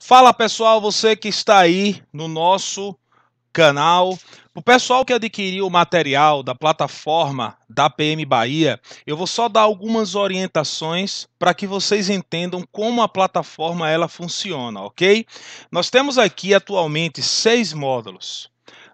Fala pessoal, você que está aí no nosso canal. O pessoal que adquiriu o material da plataforma da PM Bahia, eu vou só dar algumas orientações para que vocês entendam como a plataforma ela funciona, ok? Nós temos aqui atualmente seis módulos.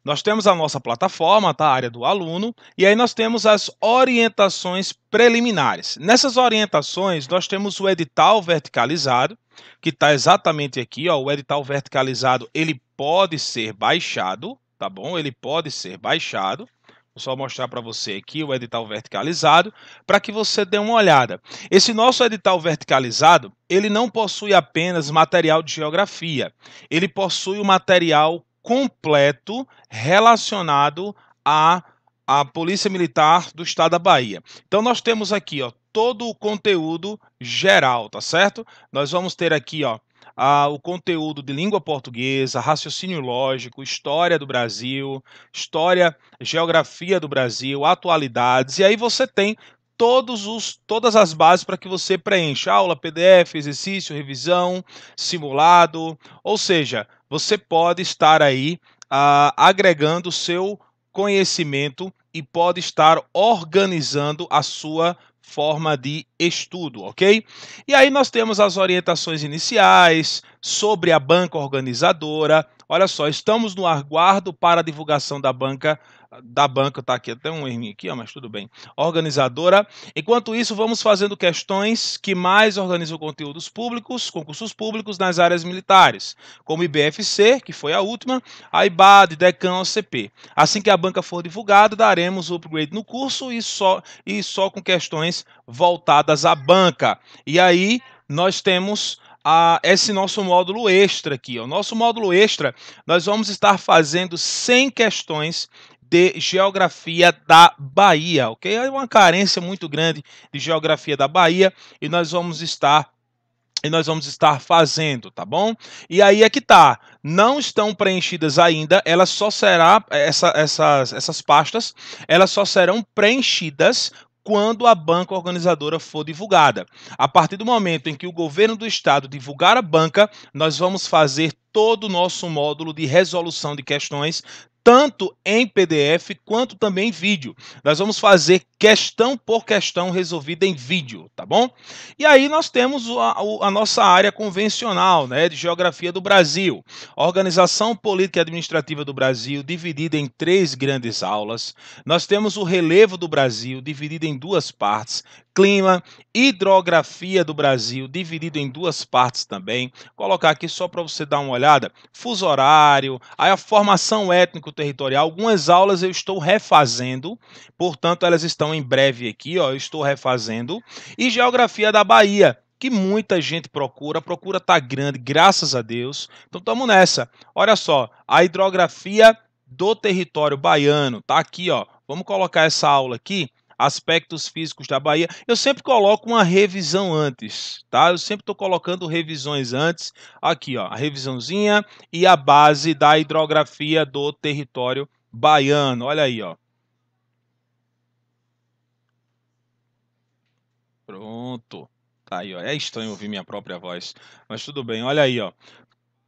Nós temos a nossa plataforma, tá? a área do aluno, e aí nós temos as orientações preliminares. Nessas orientações, nós temos o edital verticalizado, que está exatamente aqui, ó, o edital verticalizado, ele pode ser baixado, tá bom? Ele pode ser baixado. Vou só mostrar para você aqui o edital verticalizado, para que você dê uma olhada. Esse nosso edital verticalizado, ele não possui apenas material de geografia, ele possui o material completo relacionado à, à Polícia Militar do Estado da Bahia. Então nós temos aqui, ó, todo o conteúdo geral, tá certo? Nós vamos ter aqui, ó, a o conteúdo de língua portuguesa, raciocínio lógico, história do Brasil, história, geografia do Brasil, atualidades, e aí você tem todos os, todas as bases para que você preencha aula, PDF, exercício, revisão, simulado, ou seja, você pode estar aí uh, agregando o seu conhecimento e pode estar organizando a sua forma de estudo, ok? E aí nós temos as orientações iniciais sobre a banca organizadora, Olha só, estamos no aguardo para a divulgação da banca da banca tá aqui até um erminho aqui, mas tudo bem. Organizadora. Enquanto isso, vamos fazendo questões que mais organizam conteúdos públicos, concursos públicos nas áreas militares, como IBFC, que foi a última, a IBAD, DECAN, OCP. Assim que a banca for divulgada, daremos o upgrade no curso e só e só com questões voltadas à banca. E aí nós temos a esse nosso módulo extra aqui. O nosso módulo extra, nós vamos estar fazendo 100 questões de geografia da Bahia, ok? É uma carência muito grande de geografia da Bahia e nós vamos estar e nós vamos estar fazendo, tá bom? E aí é que tá, não estão preenchidas ainda, elas só será essa, essas, essas pastas, elas só serão preenchidas quando a banca organizadora for divulgada. A partir do momento em que o governo do estado divulgar a banca, nós vamos fazer todo o nosso módulo de resolução de questões tanto em PDF quanto também em vídeo. Nós vamos fazer questão por questão resolvida em vídeo, tá bom? E aí nós temos a, a, nossa área convencional, né, de geografia do Brasil, organização política e administrativa do Brasil, dividida em três grandes aulas. Nós temos o relevo do Brasil, dividido em duas partes, clima, hidrografia do Brasil, dividido em duas partes também. Vou colocar aqui só para você dar uma olhada, fuso horário, aí a formação étnico-territorial. Algumas aulas eu estou refazendo, portanto elas estão em breve aqui, ó, eu estou refazendo. E Geografia da Bahia, que muita gente procura, a procura tá grande, graças a Deus. Então estamos nessa. Olha só, a hidrografia do território baiano, tá aqui, ó. Vamos colocar essa aula aqui, aspectos físicos da Bahia. Eu sempre coloco uma revisão antes, tá? Eu sempre estou colocando revisões antes. Aqui, ó, a revisãozinha e a base da hidrografia do território baiano. Olha aí, ó. Pronto. Tá aí, ó. É estranho ouvir minha própria voz, mas tudo bem. Olha aí, ó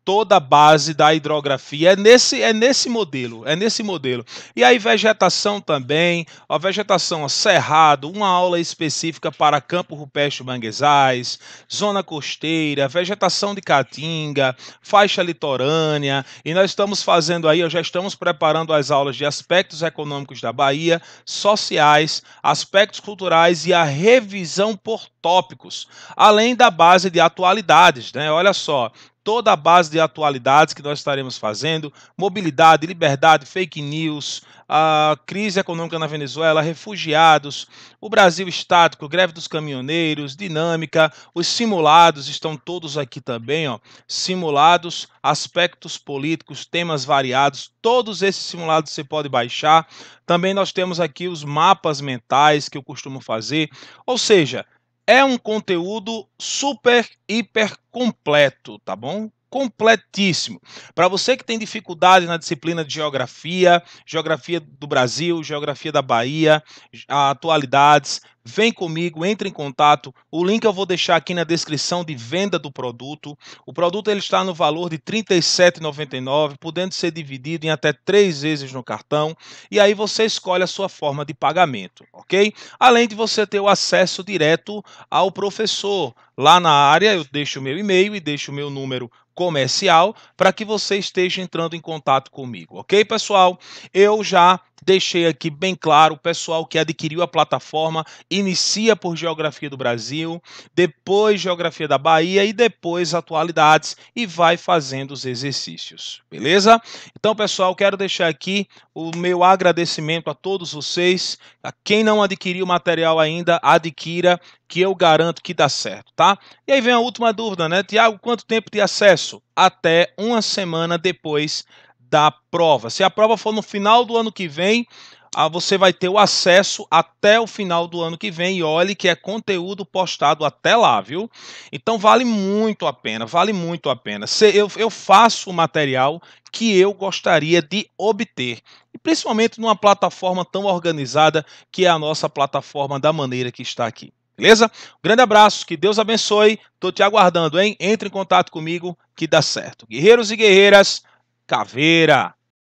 toda a base da hidrografia. É nesse, é nesse modelo, é nesse modelo. E aí vegetação também, a vegetação ó, cerrado, uma aula específica para campo rupestre manguezais, zona costeira, vegetação de caatinga, faixa litorânea. E nós estamos fazendo aí, ó, já estamos preparando as aulas de aspectos econômicos da Bahia, sociais, aspectos culturais e a revisão por tópicos, além da base de atualidades, né? Olha só, toda a base de atualidades que nós estaremos fazendo: mobilidade, liberdade, fake news, a crise econômica na Venezuela, refugiados, o Brasil estático, greve dos caminhoneiros, dinâmica, os simulados estão todos aqui também, ó, simulados, aspectos políticos, temas variados, todos esses simulados você pode baixar. Também nós temos aqui os mapas mentais que eu costumo fazer, ou seja, é um conteúdo super, hiper completo, tá bom? completíssimo. Para você que tem dificuldade na disciplina de geografia, geografia do Brasil, geografia da Bahia, atualidades, vem comigo, entre em contato. O link eu vou deixar aqui na descrição de venda do produto. O produto ele está no valor de R$ 37,99, podendo ser dividido em até três vezes no cartão. E aí você escolhe a sua forma de pagamento, ok? Além de você ter o acesso direto ao professor. Lá na área eu deixo o meu e-mail e deixo o meu número comercial para que você esteja entrando em contato comigo, ok, pessoal? Eu já deixei aqui bem claro o pessoal que adquiriu a plataforma inicia por geografia do Brasil, depois geografia da Bahia e depois atualidades e vai fazendo os exercícios, beleza? Então, pessoal, quero deixar aqui o meu agradecimento a todos vocês. A quem não adquiriu o material ainda, adquira que eu garanto que dá certo, tá? E aí vem a última dúvida, né? Tiago, quanto tempo de acesso? Até uma semana depois da prova. Se a prova for no final do ano que vem, ah, você vai ter o acesso até o final do ano que vem. E olhe que é conteúdo postado até lá, viu? Então vale muito a pena, vale muito a pena. eu, eu faço o material que eu gostaria de obter. E principalmente numa plataforma tão organizada que é a nossa plataforma da maneira que está aqui. Beleza? Um grande abraço, que Deus abençoe. Estou te aguardando, hein? Entre em contato comigo que dá certo. Guerreiros e guerreiras, Caveira.